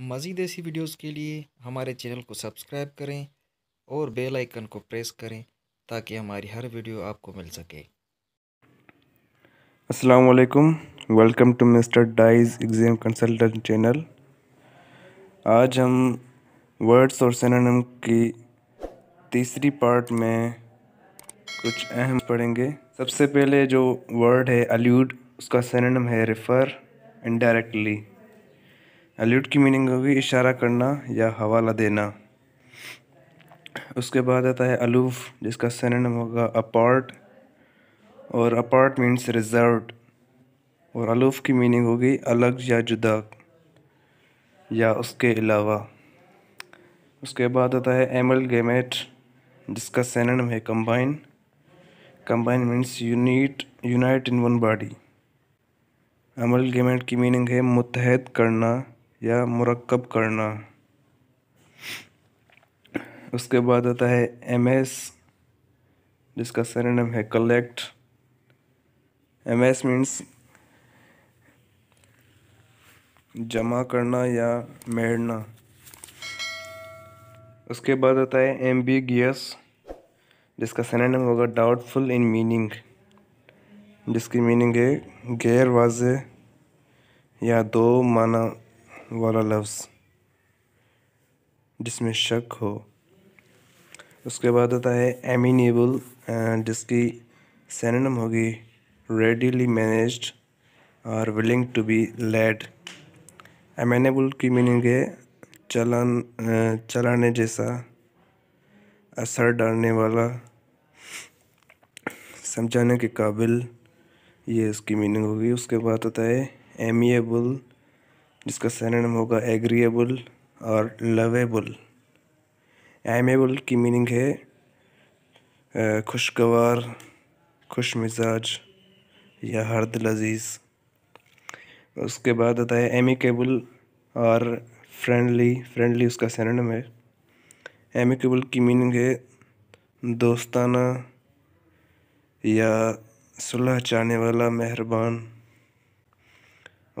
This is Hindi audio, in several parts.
मज़ीद ऐसी वीडियोज़ के लिए हमारे चैनल को सब्सक्राइब करें और बेल आइकन को प्रेस करें ताकि हमारी हर वीडियो आपको मिल सके अस्सलाम वालेकुम welcome to mister Dice exam consultant channel आज हम वर्ड्स और सिनोनिम की तीसरी पार्ट में कुछ अहम पढ़ेंगे सबसे पहले जो वर्ड है अल्यूड उसका सिनोनिम है रेफ़र इनडायरेक्टली एल्यूट की मीनिंग होगी इशारा करना या हवाला देना उसके बाद आता है अलूफ जिसका सैनम होगा अपार्ट और अपार्ट मीन्स रिजर्व और अलूफ की मीनिंग होगी अलग या जुदा या उसके अलावा उसके बाद आता है एमल गेमेट जिसका सैनम है combine combine means unit unite in one body amalgamate की मीनिंग है मुतहद करना या मरकब करना उसके बाद आता है एम एस जिसका सरनेम है कलेक्ट एम एस मीन्स जमा करना या मेड़ना उसके बाद आता है एम बी गी एस जिसका सरनेम होगा डाउटफुल इन मीनिंग जिसकी मीनिंग है गैर वाज या दो माना वाला लफ्ज़ जिसमें शक हो उसके बाद आता है एमिनेबल जिसकी सैनम होगी रेडीली मैनेज्ड और willing to be led amenable की मीनिंग है चलान चलाने जैसा असर डालने वाला समझाने के काबिल ये इसकी मीनिंग होगी उसके बाद आता है एमिएबल जिसका सैनम होगा एग्रीएबल और लवेबल एमेबल की मीनिंग है खुशगवार खुश मिजाज या हरद लजीज़ उसके बाद आता है एमिकेबल और फ्रेंडली फ्रेंडली उसका सैनम है एमिकेबल की मीनिंग है दोस्ताना या सुलह चाहने वाला मेहरबान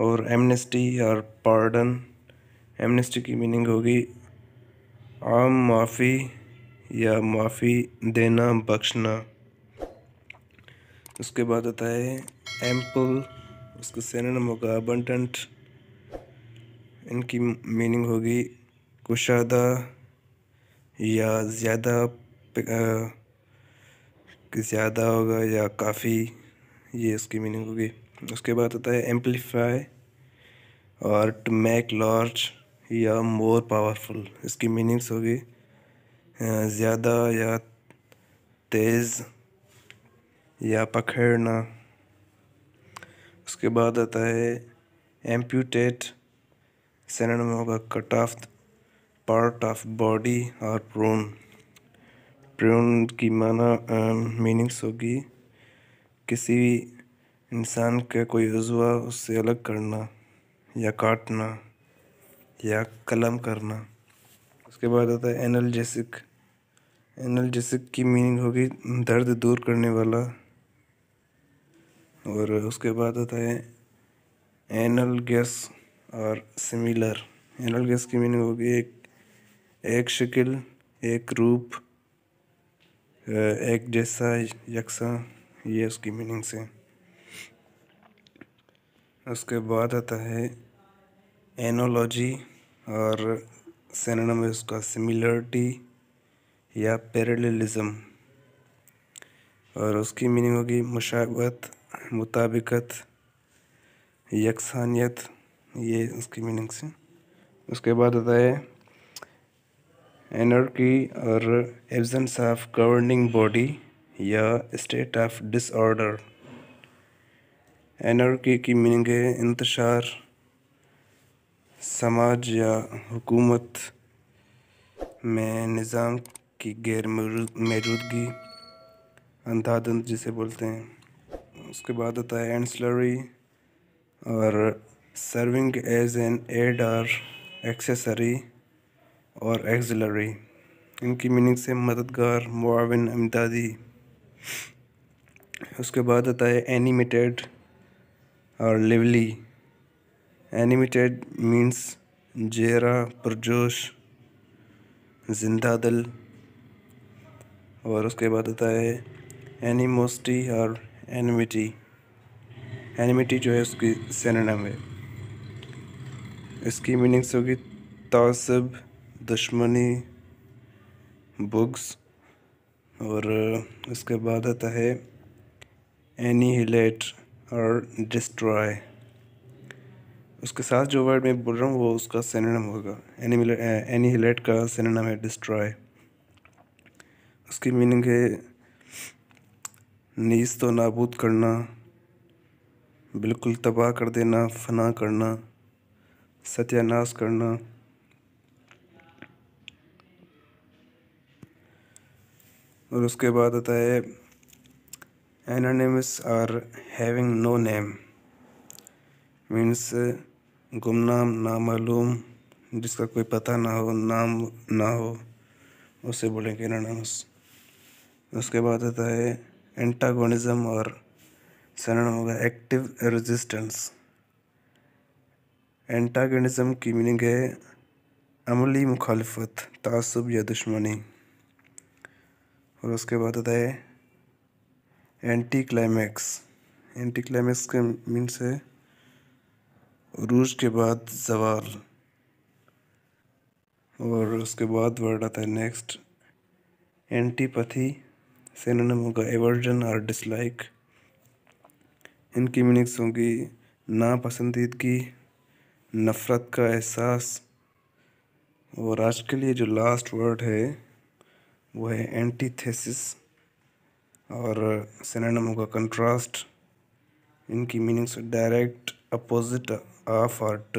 और एमनेस्टी और पार्डन एमनेस्टी की मीनिंग होगी आम माफ़ी या माफ़ी देना बख्शना उसके बाद आता है एम्पल उसका सैनम होगा अबंटेंट इनकी मीनिंग होगी कुशादा या ज़्यादा ज़्यादा होगा या काफ़ी ये इसकी मीनिंग होगी उसके बाद आता है एम्पलीफाई और टू मेक लार्ज या मोर पावरफुल इसकी मीनिंग्स होगी ज़्यादा या तेज़ या पखेड़ना उसके बाद आता है एम्प्यूटेट सेनन में होगा cut off part of body और प्रोन प्रोन की माना मीनिंग्स होगी किसी इंसान का कोई अज़वा उससे अलग करना या काटना या कलम करना उसके बाद आता है एनाल्जेसिक एनाल्जेसिक की मीनिंग होगी दर्द दूर करने वाला और उसके बाद आता है एनल गैस और सिमिलर एनल गैस की मीनिंग होगी एक एक शक्ल एक रूप एक जैसा यकसा ये उसकी मीनिंग्स हैं उसके बाद आता है एनोलॉजी और सैनम है उसका सिमिलरिटी या पैरेललिज्म और उसकी मीनिंग होगी मुशाबत मुताबिकत यकसानियत ये उसकी मीनिंग से उसके बाद आता है एनर्की और एबजेंस ऑफ गवर्निंग बॉडी या स्टेट ऑफ डिसऑर्डर एनर्की की मीनिंग है इंतशार समाज या हुकूमत में निज़ाम की गैर मौजूदगी अंधाधंध जिसे बोलते हैं उसके बाद होता है एंसलरी और serving as an aid or accessory और एक्सलरी इनकी मीनिंग से मददगार मुआवन इमदादी उसके बाद आता है एनिमेटेड और लिवली एनिमेटेड मीन्स जेरा प्रजोश जिंदा दिल और उसके बाद आता है एनिमोस्टी और एनिमिटी एनिमिटी जो है उसकी सैनम है इसकी मीनिंग्स होगी तसब दुश्मनी बुग्स और उसके बाद आता है एनी हिलेट और डिस्ट्रॉय उसके साथ जो वर्ड मैं बोल रहा हूँ वो उसका सेनम होगा एनिमिल एनीहिलेट eh, का सेनम है डिस्ट्रॉय उसकी मीनिंग है नीस तो नाबूद करना बिल्कुल तबाह कर देना फना करना सत्यानाश करना और उसके बाद आता है anonymous or having no name means गुमनाम नामालूम जिसका कोई पता ना हो नाम ना हो उसे बोलेंगे एनानिमस उसके बाद आता है एंटागोनिज़म और सरण होगा एक्टिव रेजिस्टेंस एंटागोनिज्म की मीनिंग है अमली मुखालफत तसब या दुश्मनी और उसके बाद आता है एंटी क्लाइमैक्स एंटी क्लाइमैक्स के मीन्स है रूज के बाद जवाल और उसके बाद वर्ड आता है नेक्स्ट एंटीपैथी सेनोनम होगा एवर्जन और डिसलाइक इनकी मीनिंग्स होगी नापसंदीदगी नफ़रत का एहसास और आज के लिए जो लास्ट वर्ड है वो है एंटीथेसिस और सिनेम का कंट्रास्ट इनकी meanings direct opposite of art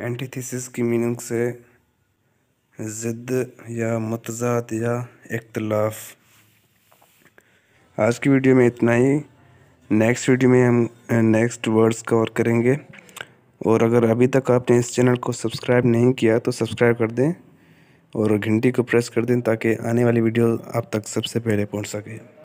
antithesis की मीनिंग से ज़िद या मतजाद या इख्तलाफ आज की वीडियो में इतना ही नेक्स्ट वीडियो में हम नेक्स्ट वर्ड्स कवर करेंगे और अगर अभी तक आपने इस चैनल को सब्सक्राइब नहीं किया तो सब्सक्राइब कर दें और घंटी को प्रेस कर दें ताकि आने वाली वीडियो आप तक सबसे पहले पहुंच सके